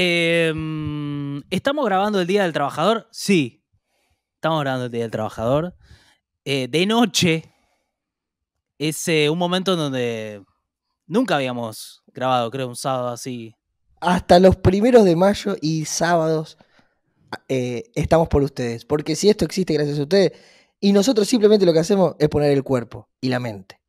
Em, ¿Estamos grabando el Día del Trabajador? Sí. Estamos grabando el Día del Trabajador. Eh, de noche es eh, un momento en donde nunca habíamos grabado, creo, un sábado así. Hasta los primeros de mayo y sábados eh, estamos por ustedes. Porque si esto existe gracias a ustedes, y nosotros simplemente lo que hacemos es poner el cuerpo y la mente.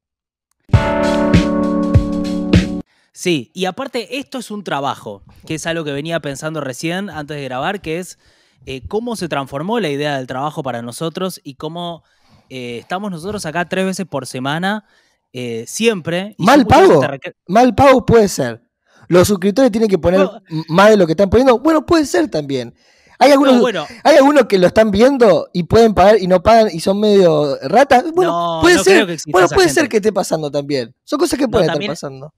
Sí, y aparte esto es un trabajo, que es algo que venía pensando recién antes de grabar, que es eh, cómo se transformó la idea del trabajo para nosotros y cómo eh, estamos nosotros acá tres veces por semana, eh, siempre. Mal pago. Mal pago puede ser. Los suscriptores tienen que poner más de lo que están poniendo. Bueno, puede ser también. Hay algunos, hay algunos que lo están viendo y pueden pagar y no pagan y son medio ratas. Bueno, puede ser. bueno, puede ser que esté pasando también. Son cosas que pueden estar pasando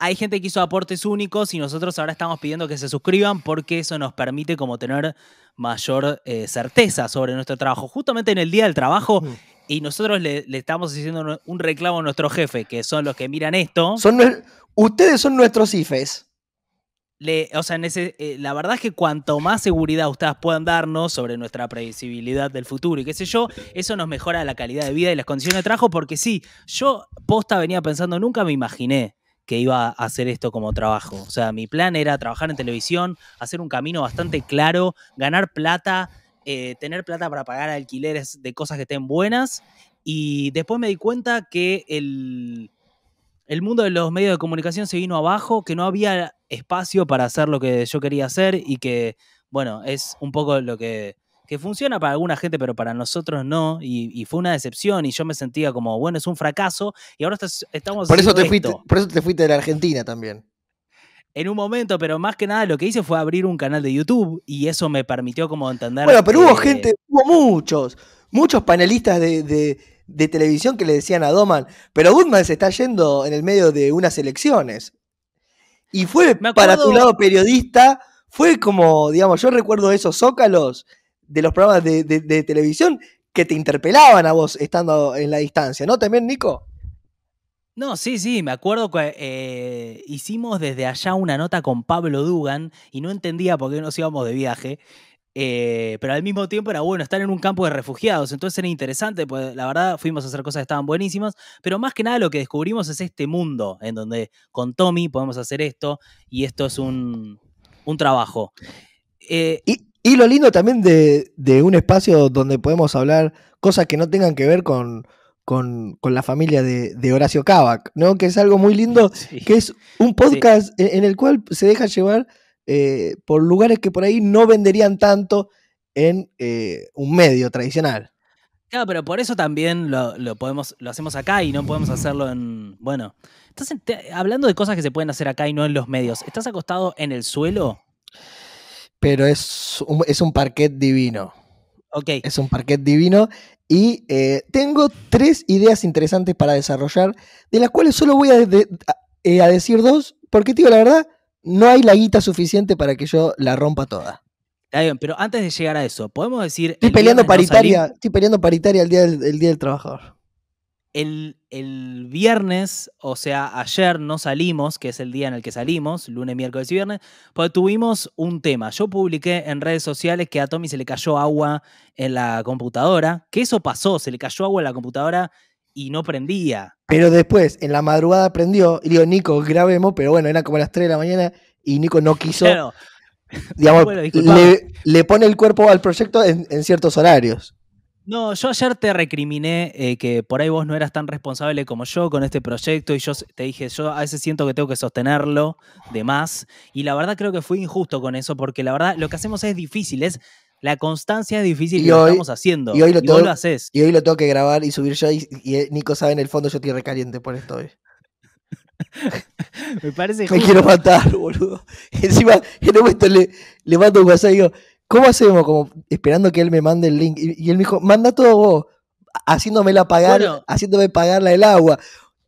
hay gente que hizo aportes únicos y nosotros ahora estamos pidiendo que se suscriban porque eso nos permite como tener mayor eh, certeza sobre nuestro trabajo. Justamente en el Día del Trabajo mm. y nosotros le, estamos haciendo un reclamo a nuestro jefe, que son los que miran esto. Son, ustedes son nuestros IFES. Le, o sea, eh, la verdad es que cuanto más seguridad ustedes puedan darnos sobre nuestra previsibilidad del futuro y qué sé yo, eso nos mejora la calidad de vida y las condiciones de trabajo, porque sí, yo posta venía pensando, nunca me imaginé que iba a hacer esto como trabajo. O sea, mi plan era trabajar en televisión, hacer un camino bastante claro, ganar plata, eh, tener plata para pagar alquileres de cosas que estén buenas. Y después me di cuenta que el mundo de los medios de comunicación se vino abajo, que no había espacio para hacer lo que yo quería hacer y que, bueno, es un poco lo que que funciona para alguna gente, pero para nosotros no, y, fue una decepción, y yo me sentía como, bueno, es un fracaso, y ahora estamos... Por eso, te fuiste, por eso te fuiste de la Argentina también. En un momento, pero más que nada lo que hice fue abrir un canal de YouTube, y eso me permitió como entender... Bueno, pero hubo gente, hubo muchos, muchos panelistas de, televisión que le decían a Doman, pero Goodman se está yendo en el medio de unas elecciones. Y fue para tu lado periodista, fue como, digamos, yo recuerdo esos zócalos de los programas de, televisión que te interpelaban a vos estando en la distancia, ¿no? También, Nico. No, sí, sí, me acuerdo que eh, hicimos desde allá una nota con Pablo Dugan y no entendía por qué nos íbamos de viaje. Eh, pero al mismo tiempo era bueno estar en un campo de refugiados, entonces era interesante, pues la verdad fuimos a hacer cosas que estaban buenísimas, pero más que nada lo que descubrimos es este mundo, en donde con Tommy podemos hacer esto y esto es un, un trabajo. Eh, y lo lindo también de, un espacio donde podemos hablar cosas que no tengan que ver con, la familia de, Horacio Cavac, ¿no? Que es algo muy lindo, que es un podcast en el cual se deja llevar eh, por lugares que por ahí no venderían tanto en eh, un medio tradicional. Claro, pero por eso también lo, podemos, lo hacemos acá y no podemos hacerlo en. Bueno. Estás hablando de cosas que se pueden hacer acá y no en los medios. ¿Estás acostado en el suelo? pero es un, es un parquet divino. Ok. Es un parquet divino. Y eh, tengo tres ideas interesantes para desarrollar, de las cuales solo voy eh, a, decir dos, porque, tío, la verdad, no hay la guita suficiente para que yo la rompa toda. Está bien, pero antes de llegar a eso, podemos decir. Estoy peleando paritaria, estoy peleando paritaria el día del, el día del trabajador. El, viernes, o sea, ayer no salimos, que es el día en el que salimos, lunes, miércoles y viernes, pues tuvimos un tema. Yo publiqué en redes sociales que a Tommy se le cayó agua en la computadora, que eso pasó, se le cayó agua en la computadora y no prendía. Pero después, en la madrugada prendió, y digo, Nico, grabemos, pero bueno, era como las 3 de la mañana y Nico no quiso. Digamos, le, pone el cuerpo al proyecto en ciertos horarios. No, yo ayer te recriminé eh, que por ahí vos no eras tan responsable como yo con este proyecto y yo te dije, yo a veces siento que tengo que sostenerlo de más y la verdad creo que fui injusto con eso porque la verdad lo que hacemos es difícil, es la constancia es difícil y, lo estamos haciendo y hoy lo, haces. Y hoy lo tengo que grabar y subir yo y, eh, Nico sabe en el fondo yo estoy recaliente por esto hoy. Me parece Me quiero matar, boludo. Encima, en un momento le, le mando un mensaje y digo, ¿cómo hacemos? Como esperando que él me mande el link. Y, él me dijo, manda todo vos, la pagar, haciéndome pagarla el agua.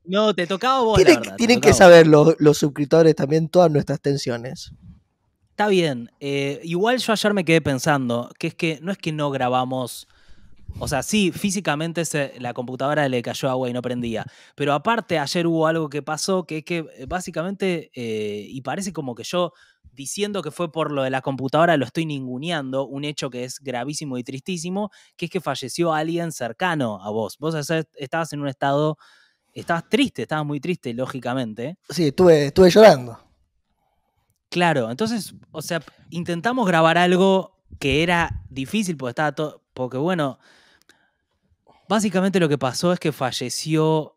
No, te tocaba vos. Tienen, que saber los, suscriptores también todas nuestras tensiones. Está bien. Eh, igual yo ayer me quedé pensando, que es que no es que no grabamos. O sea, sí, físicamente la computadora le cayó agua y no prendía. Pero aparte, ayer hubo algo que pasó que es que eh, básicamente, eh, y parece como que yo diciendo que fue por lo de la computadora, lo estoy ninguneando, un hecho que es gravísimo y tristísimo, que es que falleció alguien cercano a vos. Vos estabas en un estado, estabas triste, estabas muy triste, lógicamente. Sí, estuve, estuve llorando. Claro, entonces, o sea, intentamos grabar algo que era difícil porque estaba todo, porque bueno, básicamente lo que pasó es que falleció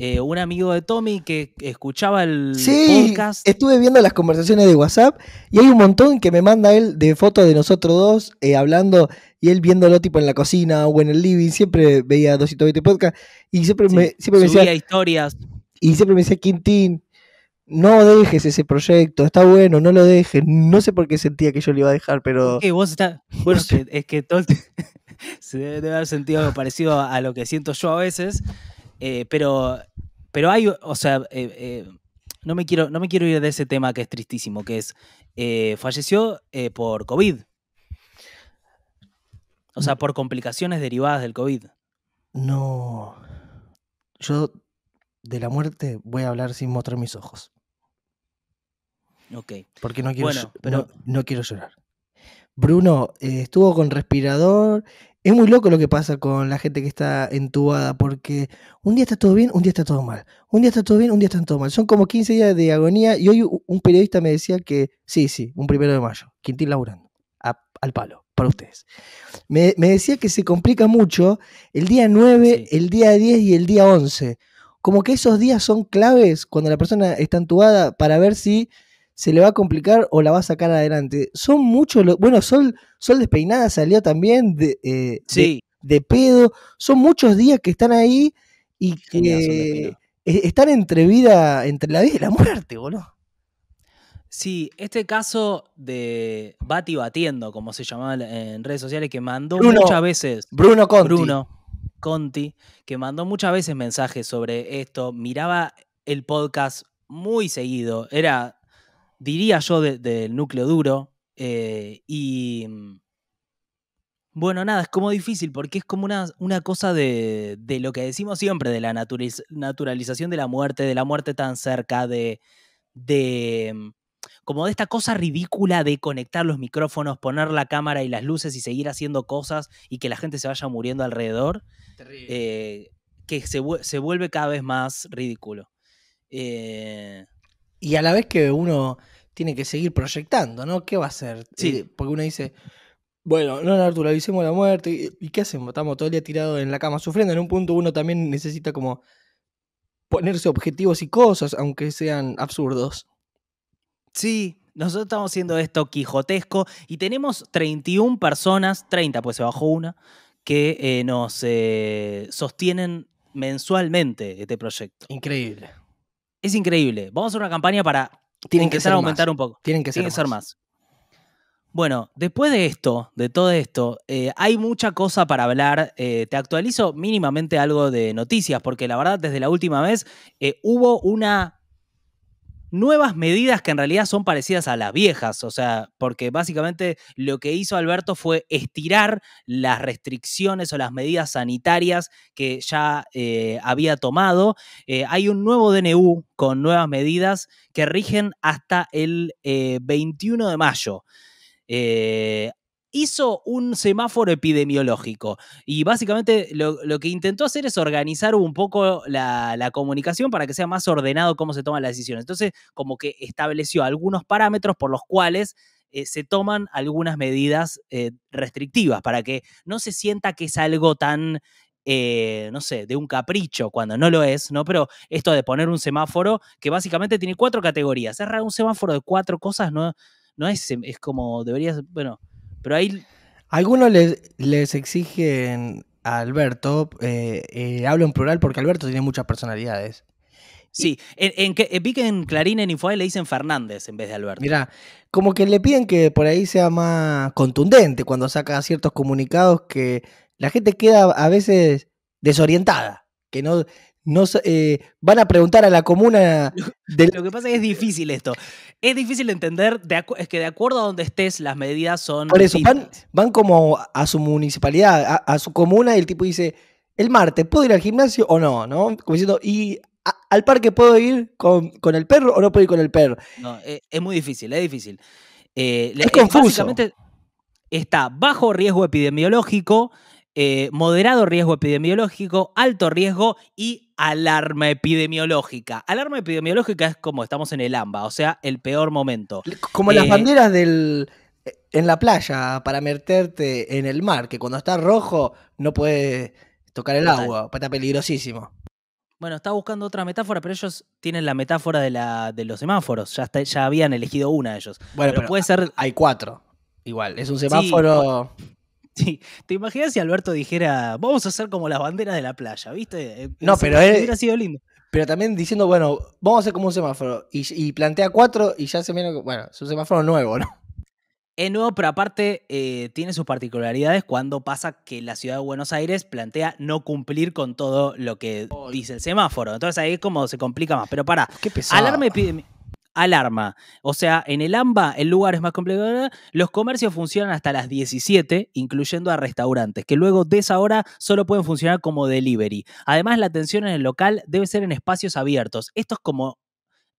eh, un amigo de Tommy que escuchaba el sí, podcast. Estuve viendo las conversaciones de WhatsApp y hay un montón que me manda él de fotos de nosotros dos eh, hablando y él viéndolo tipo en la cocina o en el living. Siempre veía 220 podcast y siempre me, siempre me decía. historias. Y siempre me decía, Quintín, no dejes ese proyecto, está bueno, no lo dejes. No sé por qué sentía que yo lo iba a dejar, pero. es que, todo. se debe haber sentido parecido a lo que siento yo a veces. Eh, pero, pero hay, o sea, eh, eh, no, me quiero, no me quiero ir de ese tema que es tristísimo, que es, falleció por COVID. O sea, mm. por complicaciones derivadas del COVID. No. Yo de la muerte voy a hablar sin mostrar mis ojos. Ok. Porque no quiero, no, quiero llorar. Bruno estuvo con respirador es muy loco lo que pasa con la gente que está entubada, porque un día está todo bien, un día está todo mal. Un día está todo bien, un día está todo mal. Son como 15 días de agonía y hoy un periodista me decía que, sí, sí, un primero de mayo, Quintín laburando, al palo, para ustedes. Me, decía que se complica mucho el día 9, el día 10 y el día 11. Como que esos días son claves cuando la persona está entubada para ver si se le va a complicar o la va a sacar adelante. Son muchos Bueno, Sol, Despeinada salió también de, eh, de, pedo. Son muchos días que están ahí y que e, están entre vida, entre la vida y la muerte, boludo. Sí, este caso de Bati Batiendo, como se llamaba en redes sociales, que mandó muchas veces. Bruno Conti. Bruno Conti, que mandó muchas veces mensajes sobre esto. Miraba el podcast muy seguido. Era diría yo, del núcleo duro. Eh, y bueno, nada, es como difícil porque es como una, una cosa de, de, lo que decimos siempre, de la naturalización de la muerte, de la muerte tan cerca, de, de como de esta cosa ridícula de conectar los micrófonos, poner la cámara y las luces y seguir haciendo cosas y que la gente se vaya muriendo alrededor, eh, que se, se, vuelve cada vez más ridículo. Eh, y a la vez que uno tiene que seguir proyectando, ¿no? ¿Qué va a hacer? Sí. Eh, porque uno dice, bueno, no, Arturo, avisemos la muerte. ¿Y qué hacemos? Estamos todo el día tirados en la cama sufriendo. En un punto uno también necesita como ponerse objetivos y cosas, aunque sean absurdos. Sí, nosotros estamos haciendo esto quijotesco y tenemos 31 personas, 30 pues se bajó una, que eh, nos eh, sostienen mensualmente este proyecto. Increíble es increíble. Vamos a hacer una campaña para tienen que ser aumentar un poco. Tienen que ser, más. Bueno, después de esto, de todo esto, eh, hay mucha cosa para hablar. Eh, te actualizo mínimamente algo de noticias, porque la verdad, desde la última vez eh, hubo una nuevas medidas que en realidad son parecidas a las viejas, o sea, porque básicamente lo que hizo Alberto fue estirar las restricciones o las medidas sanitarias que ya eh, había tomado. Eh, hay un nuevo DNU con nuevas medidas que rigen hasta el 21 eh, de mayo hizo un semáforo epidemiológico y básicamente lo, que intentó hacer es organizar un poco la, comunicación para que sea más ordenado cómo se toman las decisiones. Entonces, como que estableció algunos parámetros por los cuales eh, se toman algunas medidas eh, restrictivas para que no se sienta que es algo tan... Eh, no sé, de un capricho cuando no lo es, ¿no? Pero esto de poner un semáforo que básicamente tiene cuatro categorías. Es raro, un semáforo de cuatro cosas no, no es, es como debería, bueno, pero ahí... Algunos les, exigen a Alberto, eh, eh, hablo en plural porque Alberto tiene muchas personalidades. Sí, en, eh, que en Clarín, en Infobae le dicen Fernández en vez de Alberto. Mira, como que le piden que por ahí sea más contundente cuando saca ciertos comunicados que la gente queda a veces desorientada, que no, no, eh, van a preguntar a la comuna. Lo que pasa es que es difícil esto. Es difícil entender es que de acuerdo a donde estés, las medidas son. Por eso, van, como a su municipalidad, a, su comuna, y el tipo dice: el martes, ¿puedo ir al gimnasio o no? ¿No? Como diciendo, y al parque puedo ir con, el perro o no puedo ir con el perro. No, e, es, muy difícil, es difícil. Eh, es, eh, confuso está bajo riesgo epidemiológico, moderado riesgo epidemiológico, alto riesgo y alarma epidemiológica. Alarma epidemiológica es como estamos en el AMBA, o sea, el peor momento. Como las eh, banderas del eh, en la playa para meterte en el mar, que cuando está rojo no puedes tocar el agua, está peligrosísimo. Bueno, estaba buscando otra metáfora, pero ellos tienen la metáfora de, la, de los semáforos. Ya, ya habían elegido una de ellos. Bueno, pero, puede ser. Hay cuatro. Igual, es un semáforo. Sí. ¿Te imaginas si Alberto dijera, vamos a hacer como las banderas de la playa, viste? Eh, no, pero él... Hubiera sido lindo. Pero también diciendo, bueno, vamos a hacer como un semáforo. Y, y plantea cuatro y ya se viene, bueno, es un semáforo nuevo, ¿no? Es nuevo, pero aparte eh, tiene sus particularidades cuando pasa que la ciudad de Buenos Aires plantea no cumplir con todo lo que dice el semáforo. Entonces ahí es como se complica más. Pero para, Qué pesado alarma. O sea, en el AMBA el lugar es más complejo. Los comercios funcionan hasta las 17, incluyendo a restaurantes, que luego de esa hora solo pueden funcionar como delivery. Además, la atención en el local debe ser en espacios abiertos. Esto es como...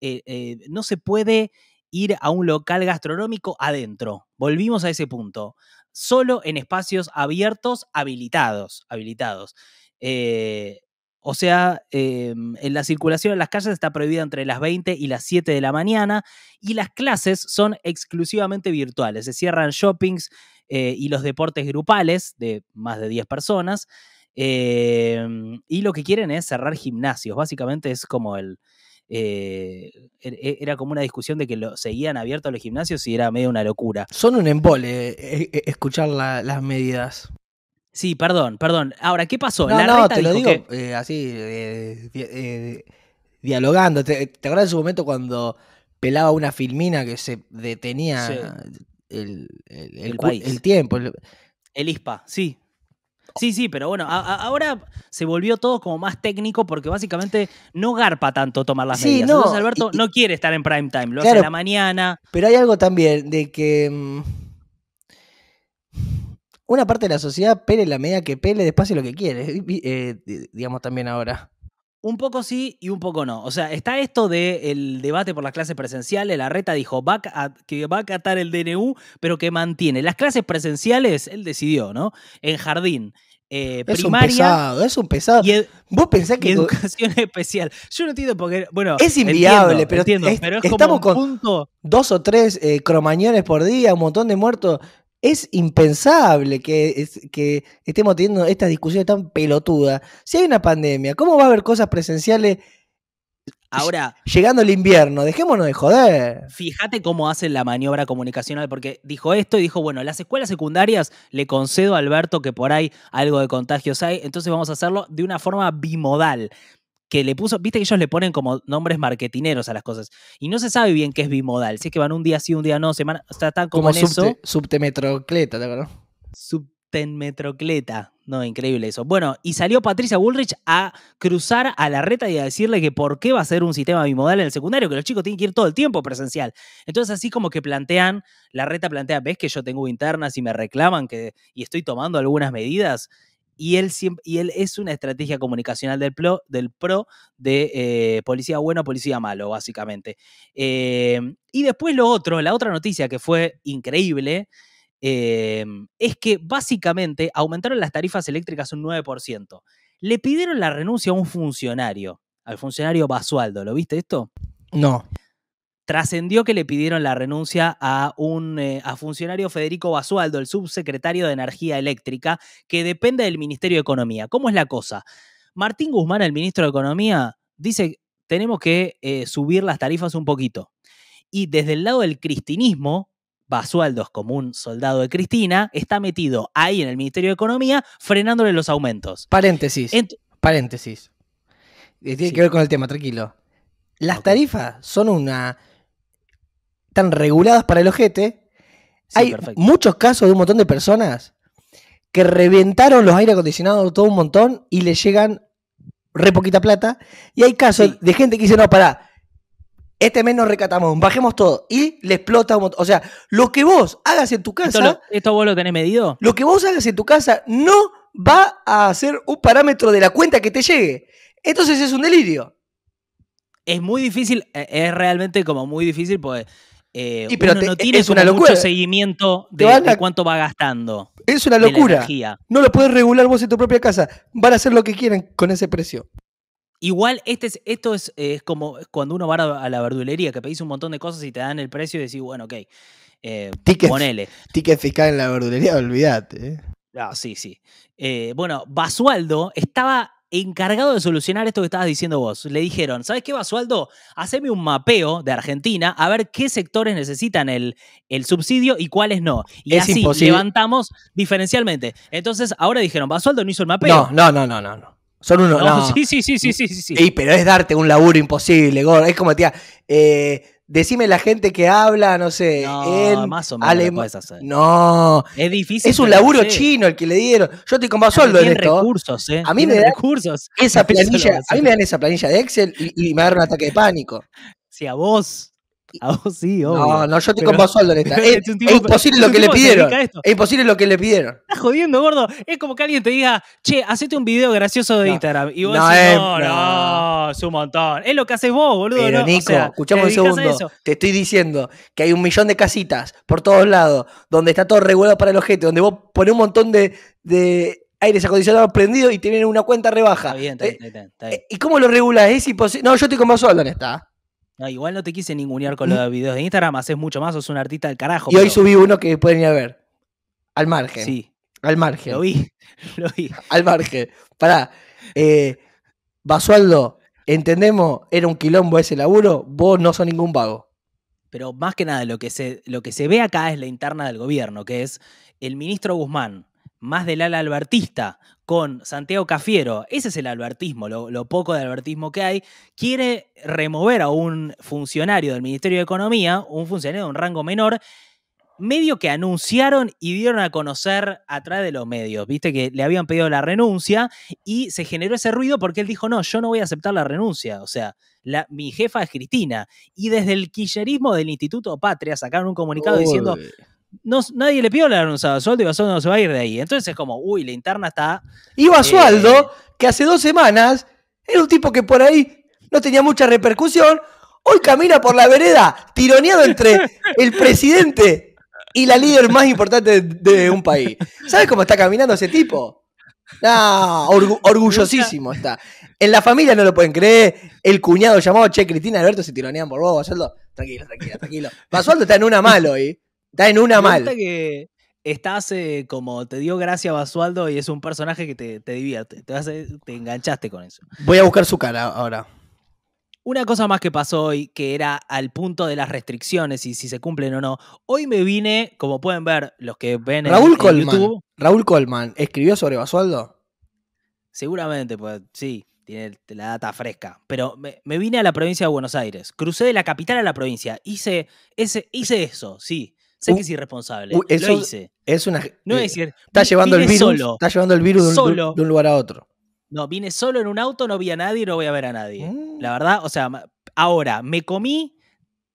Eh, eh, no se puede ir a un local gastronómico adentro. Volvimos a ese punto. Solo en espacios abiertos, habilitados. habilitados. Eh, o sea, eh, en la circulación en las calles está prohibida entre las 20 y las 7 de la mañana y las clases son exclusivamente virtuales. Se cierran shoppings eh, y los deportes grupales de más de 10 personas eh, y lo que quieren es cerrar gimnasios. Básicamente es como el... E, e, era como una discusión de que lo, seguían abiertos los gimnasios y era medio una locura. Son un embole escuchar las medidas. Sí, perdón, perdón. Ahora, ¿qué pasó? No, no, te lo digo eh, así, eh, eh, dialogando. ¿Te, acuerdas de su momento cuando pelaba una filmina que se detenía el, tiempo? El ISPA, sí. Sí, sí, pero bueno, ahora se volvió todo como más técnico porque básicamente no garpa tanto tomar las sí, medidas. Entonces Alberto no quiere estar en prime time, lo hace a la mañana. Pero hay algo también de que mm, una parte de la sociedad pele la media que pele despacio lo que quiere, eh, digamos también ahora. Un poco sí y un poco no. O sea, está esto del el debate por las clases presenciales. La reta dijo que va a acatar el DNU, pero que mantiene. Las clases presenciales, él decidió, ¿no? En jardín. primaria. Eh, es un pesado, es un pesado. E-, Vos pensás que. educación especial. Yo no entiendo porque Bueno, es inviable, pero, entiendo, pero estamos con dos o tres eh, cromañones por día, un montón de muertos es impensable que, estemos teniendo estas discusiones tan pelotudas. Si hay una pandemia, ¿cómo va a haber cosas presenciales Ahora. Llegando el invierno, dejémonos de joder. Fíjate cómo hace la maniobra comunicacional, porque dijo esto y dijo: bueno, las escuelas secundarias le concedo a Alberto que por ahí algo de contagios hay, entonces vamos a hacerlo de una forma bimodal que le puso, viste que ellos le ponen como nombres marketineros a las cosas. Y no se sabe bien qué es bimodal. Si es que van un día sí, un día no, semana. O sea, están como, como en subte, eso. Subtemetrocleta, ¿te acuerdas? Subtemetrocleta. No, increíble eso. Bueno, y salió Patricia Bullrich a cruzar a la reta y a decirle que por qué va a ser un sistema bimodal en el secundario, que los chicos tienen que ir todo el tiempo presencial. Entonces, así como que plantean, la reta plantea, ves que yo tengo internas y me reclaman que, y estoy tomando algunas medidas y él, y él es una estrategia comunicacional del, pro, del pro de eh, policía bueno, policía malo, básicamente. Em, y después lo otro, la otra noticia que fue increíble, em, es que básicamente aumentaron las tarifas eléctricas un 9%. Le pidieron la renuncia a un funcionario, al funcionario Basualdo, ¿lo viste esto? No trascendió que le pidieron la renuncia a un eh, funcionario Federico Basualdo, el subsecretario de Energía Eléctrica, que depende del Ministerio de Economía. ¿Cómo es la cosa? Martín Guzmán, el ministro de Economía, dice tenemos que eh, subir las tarifas un poquito. Y desde el lado del cristinismo, Basualdo es como un soldado de Cristina, está metido ahí en el Ministerio de Economía frenándole los aumentos. Paréntesis. paréntesis. Eh, tiene que ver con el tema, tranquilo. Las tarifas son una están reguladas para el ojete. Hay muchos casos de un montón de personas que reventaron los aire acondicionados todo un montón y le llegan re poquita plata. Y hay casos de gente que dice, no, pará, este mes nos recatamos, bajemos todo. Y le explota un montón. O sea, lo que vos hagas en tu casa. ¿Esto, vos lo tenés medido? Lo que vos hagas en tu casa no va a ser un parámetro de la cuenta que te llegue. Entonces es un delirio. Es muy difícil, e-, es realmente como muy difícil, Porque eh, pero no e tienes mucho seguimiento de, cuánto va gastando. Es una locura. No lo puedes regular vos en tu propia casa. Van a hacer lo que quieran con ese precio. Igual este es, esto es, como cuando uno va a la verdulería, que pedís un montón de cosas y te dan el precio y decís, bueno, ok, eh, ticket, ponele. Ticket fiscal en la verdulería, olvídate. Eh. Ah, sí, sí. Eh, bueno, Basualdo estaba encargado de solucionar esto que estabas diciendo vos. Le dijeron, ¿sabes qué, Basualdo? Haceme un mapeo de Argentina a ver qué sectores necesitan el, el subsidio y cuáles no. Y así levantamos diferencialmente. Entonces, ahora dijeron, Basualdo no hizo el mapeo. No, no, no, no, no. Son unos. Sí, sí, sí, sí, sí, sí. pero es darte un laburo imposible, gordo. Es como, tía, Decime la gente que habla, no sé. No, más o menos puedes hacer. No. Es difícil. Es un laburo chino el que le dieron. Yo estoy con sueldo en esto. recursos, ¿eh? A mí me dan recursos. Esa planilla, a mí me dan esa planilla de Excel y, me dan un ataque de pánico. Sí, a vos a vos sí, obvio. No, no, yo estoy con dinero en esta. Es, imposible lo que le pidieron. Es imposible lo que le pidieron. Estás jodiendo, gordo. Es como que alguien te diga, che, hacete un video gracioso de Instagram. Y vos decís, no, no, es un montón. Es lo que haces vos, boludo. escuchamos un segundo. Te estoy diciendo que hay un millón de casitas por todos lados, donde está todo regulado para el ojete, donde vos pones un montón de, de aires acondicionados prendidos y tienen una cuenta rebaja. bien, eh, eh, ¿Y cómo lo regulas? Es imposible. No, yo estoy con Basualdo en esta. igual no te quise ningunear con los ¿Mm? videos de Instagram, haces mucho más, sos un artista del carajo. Y hoy subí uno que pueden ir a ver. Al margen. Sí. Al margen. Lo vi, lo vi. Al margen. Pará. Eh, Basualdo, entendemos, era un quilombo ese laburo, vos no sos ningún vago. Pero más que nada, lo que, se, lo que se ve acá es la interna del gobierno, que es el ministro Guzmán, más del ala albertista, con Santiago Cafiero, ese es el albertismo, lo, poco de albertismo que hay, quiere remover a un funcionario del Ministerio de Economía, un funcionario de un rango menor, medio que anunciaron y dieron a conocer a través de los medios, viste que le habían pedido la renuncia y se generó ese ruido porque él dijo, no, yo no voy a aceptar la renuncia, o sea, mi jefa es Cristina. Y desde el quillerismo del Instituto Patria sacaron un comunicado diciendo, no, nadie le pidió la renuncia a Basualdo y Basualdo no se va a ir de ahí. Entonces es como, uy, la interna está... Y Basualdo, eh, que hace dos semanas era un tipo que por ahí no tenía mucha repercusión, hoy camina por la vereda tironeado entre el presidente y la líder más importante de, un país. ¿Sabes cómo está caminando ese tipo? Está orgullosísimo está. En la familia no lo pueden creer. El cuñado llamado, che, Cristina Alberto se tironean por vos, Basualdo. Tranquilo, tranquilo, tranquilo. Basualdo está en una mal hoy. Está en una mal. que estás eh, como te dio gracia Basualdo y es un personaje que te, te divierte. te enganchaste con eso. Voy a buscar su cara ahora. Una cosa más que pasó hoy, que era al punto de las restricciones y si se cumplen o no. Hoy me vine, como pueden ver los que ven Raúl en, YouTube, Raúl Colman, ¿escribió sobre Basualdo? Seguramente, pues sí, tiene la data fresca. Pero me, vine a la provincia de Buenos Aires, crucé de la capital a la provincia, hice, ese, hice eso, sí. Sé que es irresponsable. lo hice. Es una, no decir, está llevando el virus. está llevando el virus de un lugar a otro. No, vine solo en un auto, no vi a nadie, y no voy a ver a nadie. La mm. verdad, o sea, ahora, me comí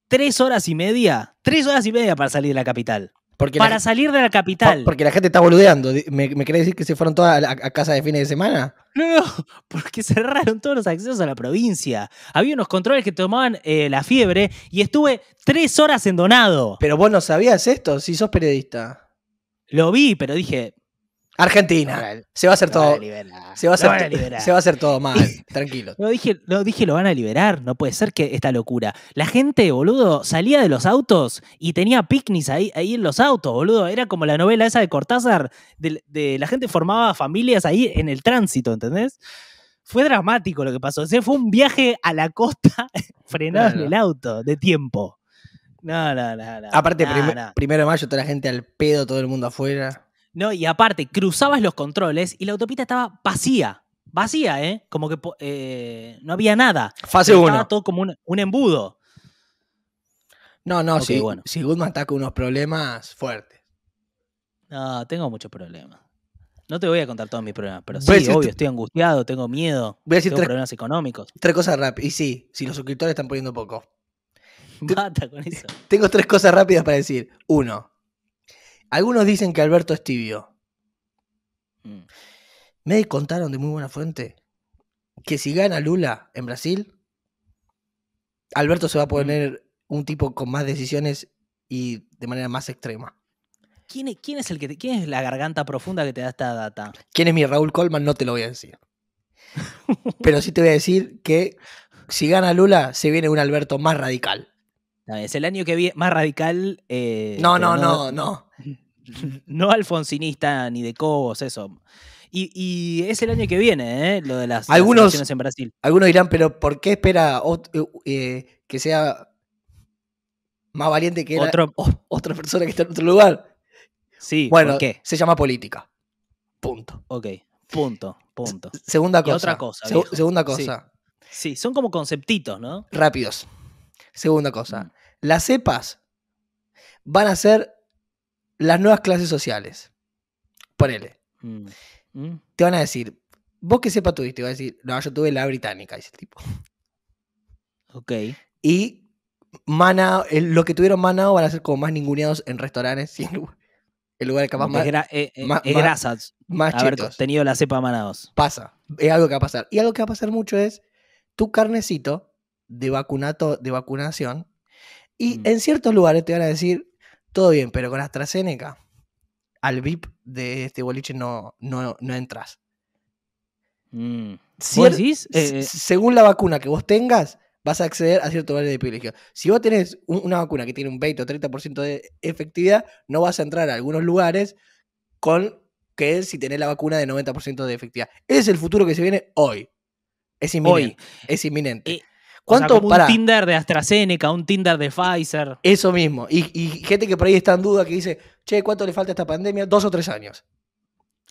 tres horas y media, tres horas y media para salir de la capital. Porque para salir de la capital. Porque la gente está boludeando. ¿Me, me querés decir que se fueron todas a, casa de fines de semana? No, porque cerraron todos los accesos a la provincia. Había unos controles que tomaban eh, la fiebre y estuve tres horas en Donado. Pero vos no sabías esto, si sos periodista. Lo vi, pero dije, Argentina. Se va a hacer todo. se va a hacer, todo mal. Tranquilo. No dije, no dije lo van a liberar. No puede ser que esta locura. La gente, boludo, salía de los autos y tenía picnics ahí, ahí en los autos, boludo. Era como la novela esa de Cortázar. De, la gente formaba familias ahí en el tránsito, ¿entendés? Fue dramático lo que pasó. O fue un viaje a la costa frenado en el auto de tiempo. No, no, no. Aparte, primero de mayo, toda la gente al pedo, todo el mundo afuera. No, y aparte, cruzabas los controles y la autopista estaba vacía. Vacía, ¿eh? Como que eh, no había nada. Fase 1. Estaba todo como un, embudo. No, no, sí. si, bueno. si Goodman está con unos problemas fuertes. No, tengo muchos problemas. No te voy a contar todos mis problemas, pero sí, obvio, estoy angustiado, tengo miedo, voy a decir tengo problemas económicos. Tres cosas rápidas. Y sí, si los suscriptores están poniendo poco. con eso. Tengo tres cosas rápidas para decir. Uno, algunos dicen que Alberto es tibio. Mm. Me contaron de muy buena fuente que si gana Lula en Brasil, Alberto se va a poner un tipo con más decisiones y de manera más extrema. ¿Quién es, el que la garganta profunda que te da esta data? ¿Quién es mi Raúl Colman? No te lo voy a decir. Pero sí te voy a decir que si gana Lula, se viene un Alberto más radical. es el año que viene, más radical. Eh, no, no, no, no, no alfonsinista ni de Cobos, eso. Y, es el año que viene, ¿eh? lo de las elecciones en Brasil. Algunos dirán, pero ¿por qué espera eh, eh, que sea más valiente que otra persona que está en otro lugar? Sí, bueno, qué? se llama política. Punto. Ok, punto, punto. segunda cosa. otra cosa. segunda cosa. sí. son como conceptitos, ¿no? Rápidos. Segunda cosa. Mm. Las cepas van a ser las nuevas clases sociales. Ponele. Mm. Mm. Te van a decir, vos que sepa tuviste, vas a decir, no, yo tuve la británica, dice el tipo. Ok. Y Mana, lo que tuvieron manado van a ser como más ninguneados en restaurantes y en lugar que más, eh, eh, más, es grasas. Más haber tenido la cepa manados. Pasa, es algo que va a pasar. Y algo que va a pasar mucho es tu carnecito de vacunato, de vacunación, y mm. en ciertos lugares te van a decir, todo bien, pero con AstraZeneca al VIP de este boliche no, no, no entras. Mm. Eh, eh. según la vacuna que vos tengas, vas a acceder a cierto valor de privilegio. Si vos tenés una vacuna que tiene un 20 o 30% de efectividad, no vas a entrar a algunos lugares con que si tenés la vacuna de 90% de efectividad. Ese es el futuro que se viene hoy. Es inminente. Es inminente. Eh, ¿Cuánto, un Tinder de AstraZeneca, un Tinder de Pfizer. Eso mismo. Y, gente que por ahí está en duda que dice, che, ¿cuánto le falta a esta pandemia? Dos o tres años.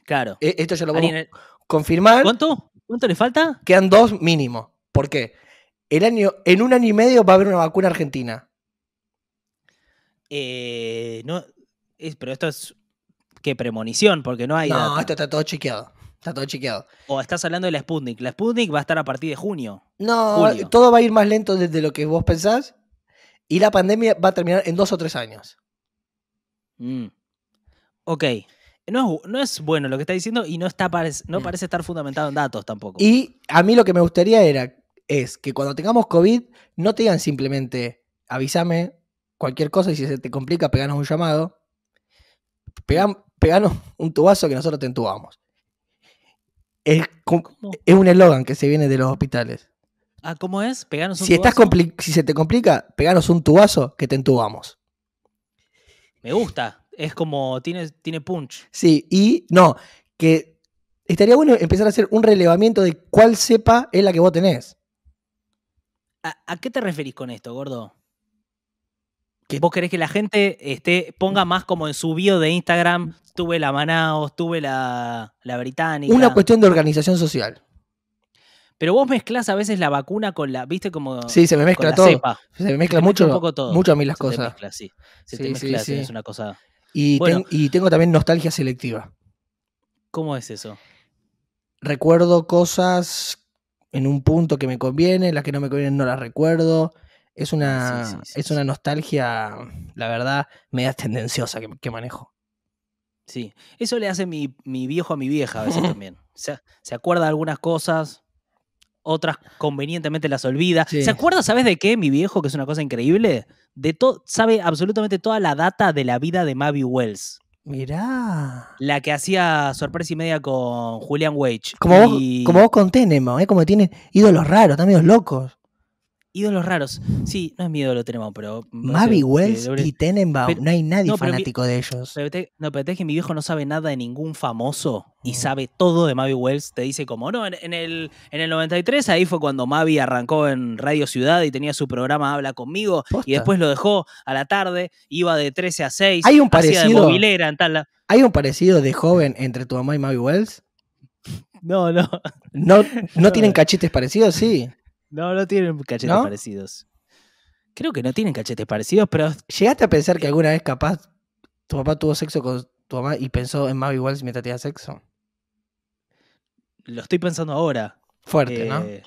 Claro. E, esto ya lo vamos a confirmar. ¿Cuánto? ¿Cuánto le falta? Quedan dos mínimo. ¿Por qué? El año, en un año y medio va a haber una vacuna argentina. Eh, pero esto es qué premonición, porque no hay. No, esto está todo chequeado. Está todo chiqueado. O estás hablando de la Sputnik. La Sputnik va a estar a partir de junio. No, todo va a ir más lento desde lo que vos pensás. Y la pandemia va a terminar en dos o tres años. Mm. Ok. No es, no es, bueno lo que está diciendo y no, está no mm. parece estar fundamentado en datos tampoco. Y a mí lo que me gustaría era, es que cuando tengamos COVID no te digan simplemente avísame cualquier cosa y si se te complica peganos un llamado. Pegan, peganos un tubazo que nosotros te entubamos. Es, es un eslogan que se viene de los hospitales. Ah, ¿cómo es? Pegarnos si Estás si se te complica, peganos un tubazo que te entubamos. Me gusta. Es como, tiene, tiene punch. Sí, y no, que estaría bueno empezar a hacer un relevamiento de cuál cepa es la que vos tenés. a qué te referís con esto, gordo? vos querés que la gente esté ponga mm. más como en su bio de Instagram, mm. tuve la Manaos, tuve la, Británica. Una cuestión de organización social. Pero vos mezclas a veces la vacuna con la, ¿viste? Como, sí, se me mezcla todo. Se me mezcla mucho, mucho a mí las cosas. sí. Se mezcla, es una cosa. Y, y, tengo también nostalgia selectiva. ¿Cómo es eso? Recuerdo cosas en un punto que me conviene, las que no me convienen no las recuerdo. Es ah, una, es una nostalgia, la verdad, media tendenciosa que, manejo. Sí, eso le hace mi, viejo a mi vieja a veces también. se acuerda de algunas cosas, otras convenientemente las olvida. ¿Se acuerda, sabes de qué, mi viejo, que es una cosa increíble? De sabe absolutamente toda la data de la vida de Mavi Wells. Mirá. La que hacía sorpresa y media con Julian Wage. Como, vos, como vos con ¿eh? como tiene ídolos raros, también los locos. Ídolos raros. Sí, no es miedo lo tenemos, pero. Mavi eh, Wells y Tenenbaum. Pero, no hay nadie fanático de ellos. no, pero es que mi viejo no sabe nada de ningún famoso y mm. sabe todo de Mavi Wells. Te dice como, no, en, el, en el 93 ahí fue cuando Mavi arrancó en Radio Ciudad y tenía su programa Habla conmigo y después lo dejó a la tarde, iba de 13 a 6. Hay un parecido. De Hay un parecido de joven entre tu mamá y Mavi Wells. No, no. ¿No, no tienen cachetes parecidos? Sí. No, no tienen cachetes parecidos. Creo que no tienen cachetes parecidos, pero. ¿Llegaste a pensar que alguna vez capaz tu papá tuvo sexo con tu mamá y pensó en Mavi Walsh mientras tenía sexo? Lo estoy pensando ahora. Fuerte, ¿no? Eh,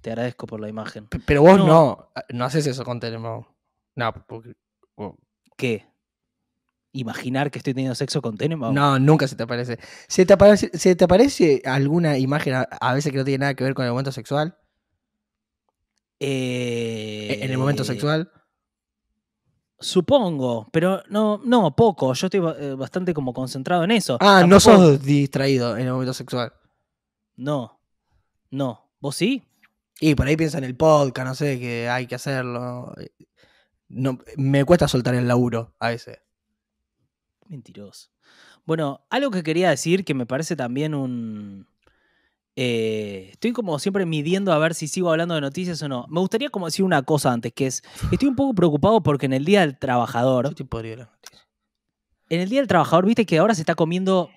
te agradezco por la imagen. pero vos no. no, ah, haces eso con Tenemo. No, porque. ¿Qué? imaginar que estoy teniendo sexo con Tenema? No, nunca se te aparece. ¿Se te aparece, alguna imagen a, veces que no tiene nada que ver con el momento sexual? Eh, ¿En el momento sexual? Supongo, pero no, no, poco. Yo estoy eh, bastante como concentrado en eso. Ah, no sos distraído en el momento sexual. No, no. ¿Vos sí? Y por ahí piensa en el podcast, no sé, que hay que hacerlo. No, me cuesta soltar el laburo a veces. Mentiroso. Bueno, algo que quería decir que me parece también un, eh, estoy como siempre midiendo a ver si sigo hablando de noticias o no. Me gustaría como decir una cosa antes, que es, estoy un poco preocupado porque en el Día del Trabajador... En el Día del Trabajador, viste que ahora se está comiendo...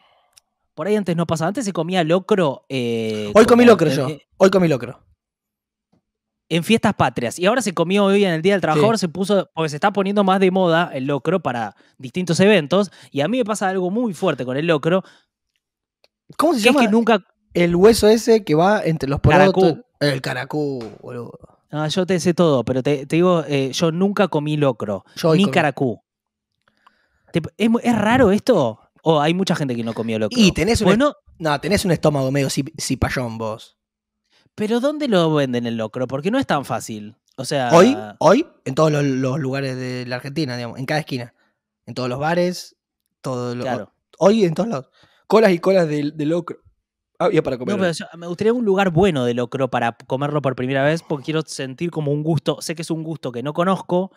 Por ahí antes no pasaba, antes se comía locro... Eh, hoy comí locro yo, eh, hoy comí locro. En fiestas patrias. Y ahora se comió hoy en el Día del Trabajador, se puso, porque se está poniendo más de moda el locro para distintos eventos. Y a mí me pasa algo muy fuerte con el locro. ¿Cómo se que llama? Es que nunca el hueso ese que va entre los pollos El caracú, boludo. No, yo te sé todo, pero te, digo, eh, yo nunca comí locro, ni caracú. ¿Es, raro esto? ¿O hay mucha gente que no comió locro? Y tenés un, pues no, tenés un estómago medio si cipayón vos. pero ¿dónde lo venden el locro? Porque no es tan fácil. O sea, Hoy, hoy, en todos los, lugares de la Argentina, digamos, en cada esquina. En todos los bares, todo hoy en todos lados. Colas y colas de locro. Ah, para me gustaría un lugar bueno de locro para comerlo por primera vez, porque quiero sentir como un gusto. Sé que es un gusto que no conozco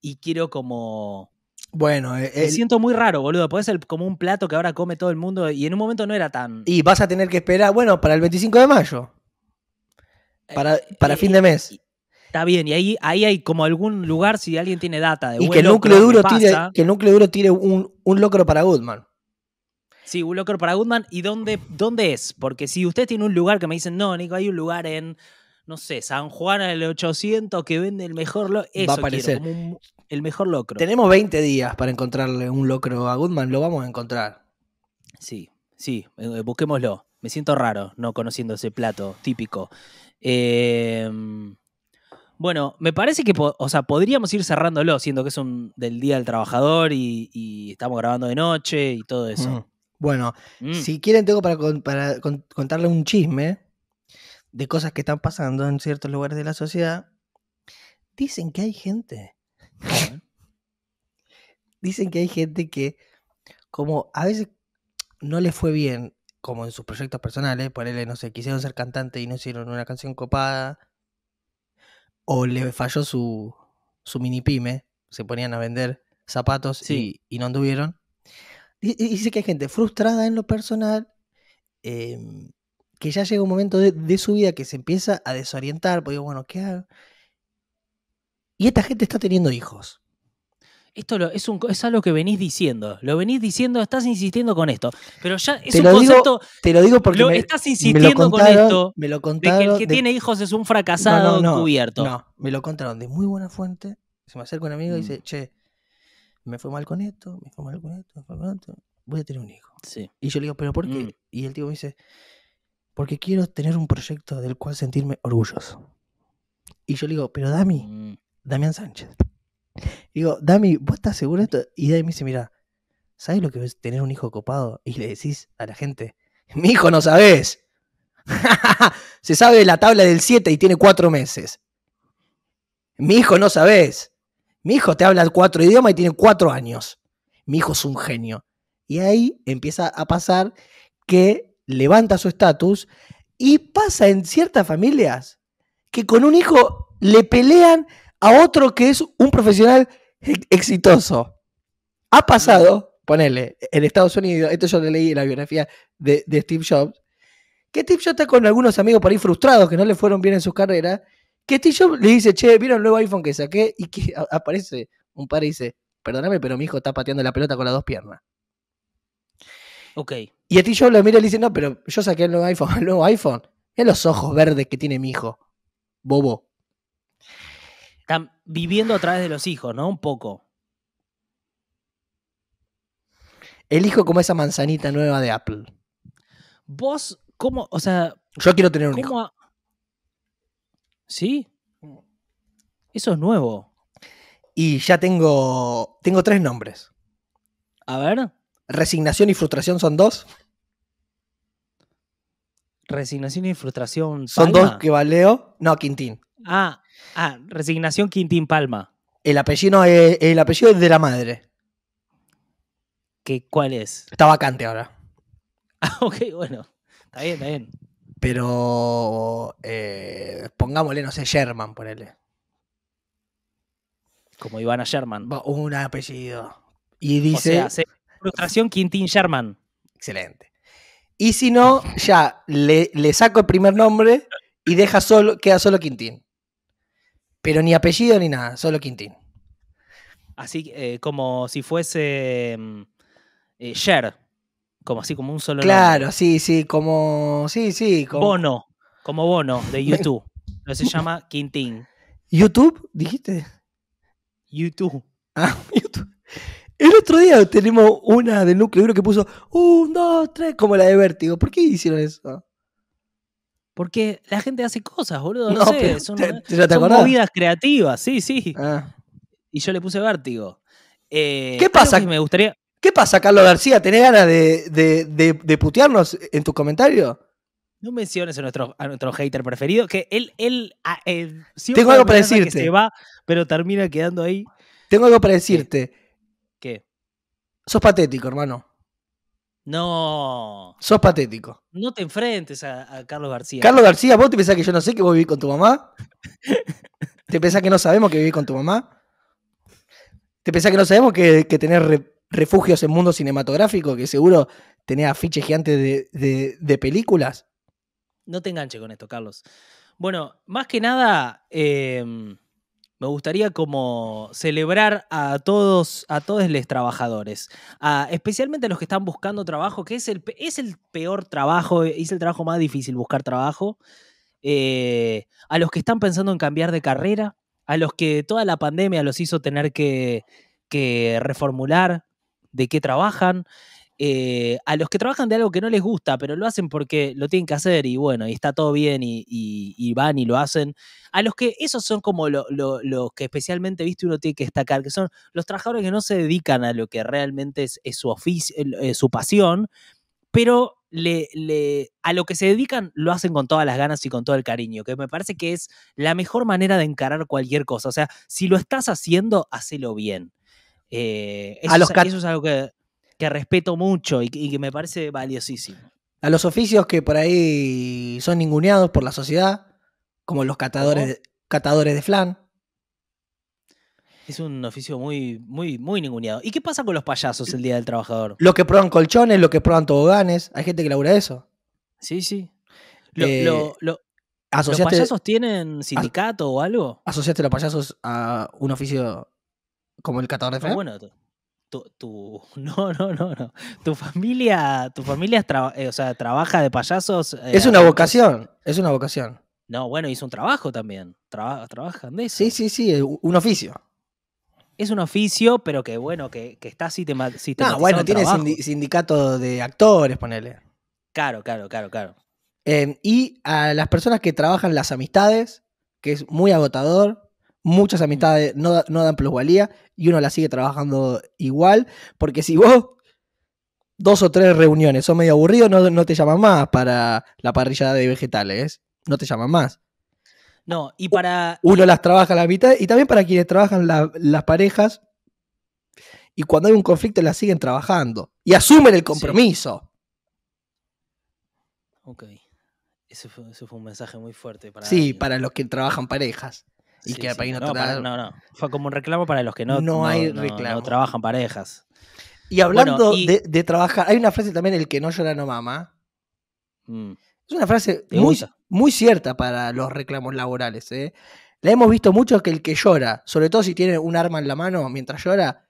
y quiero como. Bueno, e, me siento muy raro, boludo. Puede ser como un plato que ahora come todo el mundo y en un momento no era tan. Y vas a tener que esperar, bueno, para el 25 de mayo. Eh, para, eh, para fin de mes. está bien, y ahí, hay como algún lugar si alguien tiene data de Y que el núcleo duro tire, que duro un, un locro para Goodman. Sí, un locro para Goodman. ¿Y dónde, dónde es? Porque si usted tiene un lugar que me dicen, no, Nico, hay un lugar en, no sé, San Juan el 800 que vende el mejor locro. Eso Va a aparecer. el mejor locro. Tenemos 20 días para encontrarle un locro a Goodman. Lo vamos a encontrar. Sí, sí, eh, busquémoslo. Me siento raro no conociendo ese plato típico. Em, bueno, me parece que o sea, podríamos ir cerrándolo, siendo que es un del Día del Trabajador y, estamos grabando de noche y todo eso. Bueno, mm. si quieren tengo para, contarle un chisme de cosas que están pasando en ciertos lugares de la sociedad. Dicen que hay gente. Dicen que hay gente que, como a veces no les fue bien, como en sus proyectos personales, él no sé, quisieron ser cantante y no hicieron una canción copada, o le falló su, mini pyme, se ponían a vender zapatos y, y no anduvieron Dice que hay gente frustrada en lo personal, em, que ya llega un momento de, su vida que se empieza a desorientar, porque bueno, ¿qué hago? Y esta gente está teniendo hijos. Esto lo, es, un, algo que venís diciendo. Lo venís diciendo, estás insistiendo con esto. Pero ya es te un lo concepto. Digo, te lo digo porque. estás insistiendo con esto. Me lo contaron. De que el que tiene hijos es un fracasado cubierto no, no, me lo contaron de muy buena fuente. Se me acerca un amigo y mm. dice: Che, me fue mal con esto, me fue mal con esto, me fue mal con esto, voy a tener un hijo. Y yo le digo, ¿pero por qué? Mm. Y el tío me dice, porque quiero tener un proyecto del cual sentirme orgulloso. Y yo le digo, pero Dami, mm. Damián Sánchez. digo, Dami, ¿vos estás seguro de esto? Y Dami me dice, mira, ¿sabes lo que es tener un hijo copado? Y le decís a la gente, mi hijo no sabes. Se sabe la tabla del 7 y tiene cuatro meses. Mi hijo no sabes. Mi hijo te habla cuatro idiomas y tiene cuatro años. Mi hijo es un genio. Y ahí empieza a pasar que levanta su estatus y pasa en ciertas familias que con un hijo le pelean a otro que es un profesional e-, exitoso. Ha pasado, ponele, en Estados Unidos, esto yo le leí la biografía de, Steve Jobs, que Steve Jobs está con algunos amigos por ahí frustrados que no le fueron bien en sus carreras que Steve le dice, che, ¿vieron el nuevo iPhone que saqué? Y que aparece un padre y dice, perdóname, pero mi hijo está pateando la pelota con las dos piernas. Ok. Y a este t yo lo mira y le dice, no, pero yo saqué el nuevo iPhone, el nuevo iPhone. es los ojos verdes que tiene mi hijo. Bobo. Están viviendo a través de los hijos, ¿no? Un poco. El hijo como esa manzanita nueva de Apple. Vos, ¿cómo? O sea. Yo quiero tener un hijo. ¿Sí? Eso es nuevo. Y ya tengo, tengo tres nombres. A ver. Resignación y frustración son dos. Resignación y frustración. Palma? Son dos que valeo. No, Quintín. Ah, ah resignación Quintín Palma. El apellido, es, eh, el apellido de la madre. ¿Qué, ¿Cuál es? Está vacante ahora. Ah, ok, bueno. Está bien, está bien. Pero eh, pongámosle, no sé, Sherman, ponele. Como Ivana Sherman. Un apellido. Y dice. O sea, frustración Quintín Sherman. Excelente. Y si no, ya le, le, saco el primer nombre y deja solo, queda solo Quintín. Pero ni apellido ni nada, solo Quintín. Así eh, como si fuese mm, eh, Sher como así como un solo Claro, sí, sí, como sí, sí, como Bono, como Bono de YouTube. Pero se llama Quintín. YouTube, dijiste. YouTube. Ah, El otro día tenemos una del núcleo que puso un, dos, tres, como la de vértigo. ¿Por qué hicieron eso? Porque la gente hace cosas, boludo. No, sé, son, movidas creativas, sí, sí. Ah. Y yo le puse vértigo. Eh, ¿Qué pasa? me gustaría. ¿Qué pasa, Carlos García? ¿Tenés ganas de, putearnos en tus comentarios? No menciones a nuestro, a nuestro hater preferido, que él, él ah, eh, Tengo algo para decirte. se va, pero termina quedando ahí. Tengo algo para decirte. ¿Qué? Sos patético, hermano. No. Sos patético. No te enfrentes a, Carlos García. Carlos García, ¿vos te pensás que yo no sé que vos vivís con tu mamá? ¿Te pensás que no sabemos que vivís con tu mamá? ¿Te pensás que no sabemos que, que tenés refugios en mundo cinematográfico, que seguro tenía afiches gigantes de, películas. No te enganche con esto, Carlos. Bueno, más que nada, em, me gustaría como celebrar a todos, a todos los trabajadores, especialmente a los que están buscando trabajo, que es el, es el peor trabajo, es el trabajo más difícil buscar trabajo, eh, a los que están pensando en cambiar de carrera, a los que toda la pandemia los hizo tener que, que reformular, de qué trabajan. Eh, a los que trabajan de algo que no les gusta, pero lo hacen porque lo tienen que hacer y bueno, y está todo bien y, van y lo hacen. A los que esos son como los que especialmente, viste, uno tiene que destacar, que son los trabajadores que no se dedican a lo que realmente es, su oficio, eh, su pasión, pero a lo que se dedican lo hacen con todas las ganas y con todo el cariño, que me parece que es la mejor manera de encarar cualquier cosa. O sea, si lo estás haciendo, hacelo bien. Eh, eso, a los es, algo que, respeto mucho y, que me parece valiosísimo. A los oficios que por ahí son ninguneados por la sociedad, como los catadores, de, catadores de flan. Es un oficio muy, muy, muy ninguneado. ¿Y qué pasa con los payasos el Día del Trabajador? Los que prueban colchones, los que prueban toboganes. Hay gente que labura eso. Sí, sí. Eh, ¿Los payasos tienen sindicato o algo? ¿Asociaste a los payasos a un oficio ¿Como el 14 de febrero? bueno, tú, no, no, no, no. Tu familia, tu familia eh, o sea, trabaja de payasos. Eh, es una vocación, es una vocación. No, bueno, hizo un trabajo también. trabajan de eso. Sí, sí, sí, eh, un oficio. Es un oficio, pero que bueno, que, que está sistema, sistematizado. Ah, bueno, tiene sindicato de actores, ponele. Claro, claro, claro, claro. y a las personas que trabajan las amistades, que es muy agotador, muchas amistades mm. no, no dan plusvalía y uno las sigue trabajando igual, porque si vos dos o tres reuniones son medio aburridos, no, te llaman más para la parrilla de vegetales, no te llaman más. No, y para... Uno las trabaja a la mitad y también para quienes trabajan las parejas y cuando hay un conflicto las siguen trabajando y asumen el compromiso. Ok. Ese fue, un mensaje muy fuerte para... Sí, para los que trabajan parejas y que no, no, no, Fue como un reclamo para los que no, no, trabajan parejas. Y hablando De, trabajar, hay una frase también, el que no llora no mama. Mm. Es una frase muy, muy, cierta para los reclamos laborales. ¿eh? La hemos visto mucho que el que llora, sobre todo si tiene un arma en la mano mientras llora,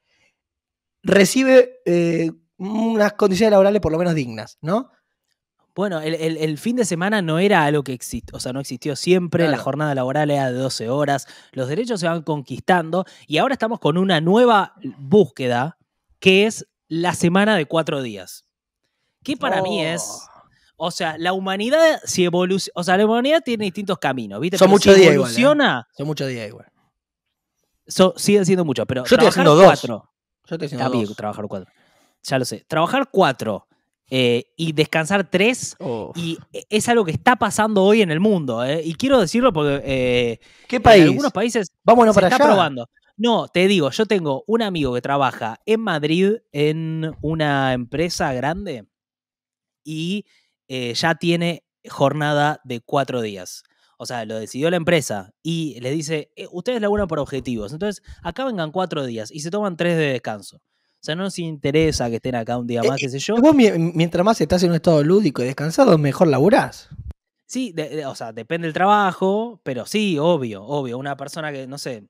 recibe eh, unas condiciones laborales por lo menos dignas, ¿no? Bueno, el, fin de semana no era algo que existió, o sea, no existió siempre, la jornada laboral era de 12 horas, los derechos se van conquistando y ahora estamos con una nueva búsqueda que es la semana de cuatro días. Que para mí es. Oh. O sea, la humanidad si evoluciona. O sea, la humanidad tiene distintos caminos, ¿viste? Son ¿eh? muchos días igual. Son muchos días siguen siendo muchos, pero. Yo estoy cuatro, dos. Yo te trabajar cuatro. Ya lo sé. Trabajar cuatro eh, y descansar tres. Y e, es algo que está pasando hoy en el mundo. Eh. Y quiero decirlo porque. Eh, ¿Qué país? En algunos países. Vámonos se para está probando. No, te digo, yo tengo un amigo que trabaja en Madrid en una empresa grande y ya tiene jornada de cuatro días. O sea, lo decidió la empresa y le dice, ustedes laburan por objetivos, entonces acá vengan cuatro días y se toman tres de descanso. O sea, no nos interesa que estén acá un día eh, más, eh, qué sé yo. Vos, mientras más estás en un estado lúdico y descansado, mejor laburás. Sí, o sea, depende del trabajo, pero sí, obvio, obvio. Una persona que, no sé, en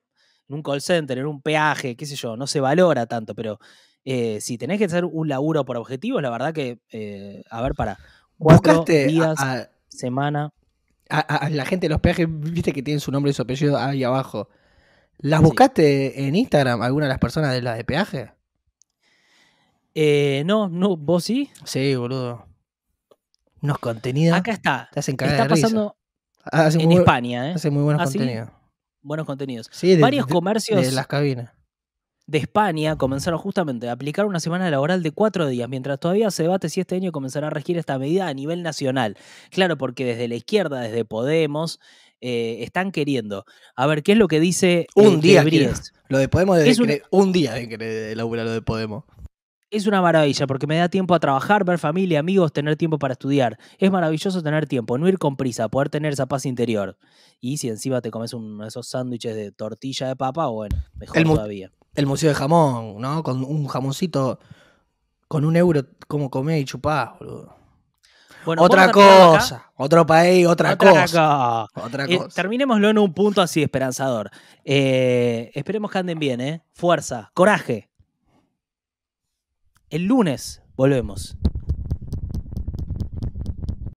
un call center, en un peaje, qué sé yo, no se valora tanto, pero eh, si tenés que hacer un laburo por objetivos, la verdad que, a ver, para cuatro días, a, semana. A, la gente de los peajes, viste que tienen su nombre y su apellido ahí abajo. ¿Las buscaste en Instagram alguna de las personas de las de peaje? Eh, no, no, vos sí. Sí, boludo. Unos contenidos. Acá está. Te hacen Está pasando ah, en España, ¿eh? Hace muy buenos ah, contenidos. Buenos contenidos. Varios comercios. De las cabinas. De España comenzaron justamente a aplicar una semana laboral de cuatro días, mientras todavía se debate si este año comenzará a regir esta medida a nivel nacional. Claro, porque desde la izquierda, desde Podemos, eh, están queriendo. A ver, ¿qué es lo que dice un eh, día? Lo de Podemos es un... día que laburar lo de Podemos es una maravilla porque me da tiempo a trabajar, ver familia, amigos, tener tiempo para estudiar. Es maravilloso tener tiempo, no ir con prisa, poder tener esa paz interior. Y si encima te comes uno de esos sándwiches de tortilla de papa, bueno, mejor todavía. El museo de jamón, ¿no? Con un jamoncito, con un euro, como comés y chupás, boludo. Bueno, otra cosa, otro país, otra, cosa. Otra eh, cosa. terminémoslo en un punto así esperanzador. Eh, esperemos que anden bien, ¿eh? Fuerza, coraje. El lunes volvemos.